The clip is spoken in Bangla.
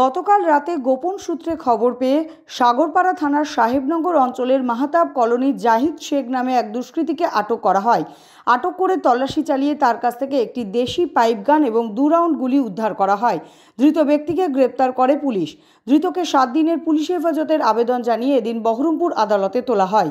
গতকাল রাতে গোপন সূত্রে খবর পেয়ে সাগরপাড়া থানার সাহেবনগর অঞ্চলের মাহাতাব কলোনি জাহিদ শেখ নামে এক দুষ্কৃতীকে আটক করা হয় আটক করে তল্লাশি চালিয়ে তার কাছ থেকে একটি দেশি পাইপগান এবং দু রাউন্ড গুলি উদ্ধার করা হয় ধৃত ব্যক্তিকে গ্রেপ্তার করে পুলিশ ধৃতকে সাত দিনের পুলিশ হেফাজতের আবেদন জানিয়ে এদিন বহরমপুর আদালতে তোলা হয়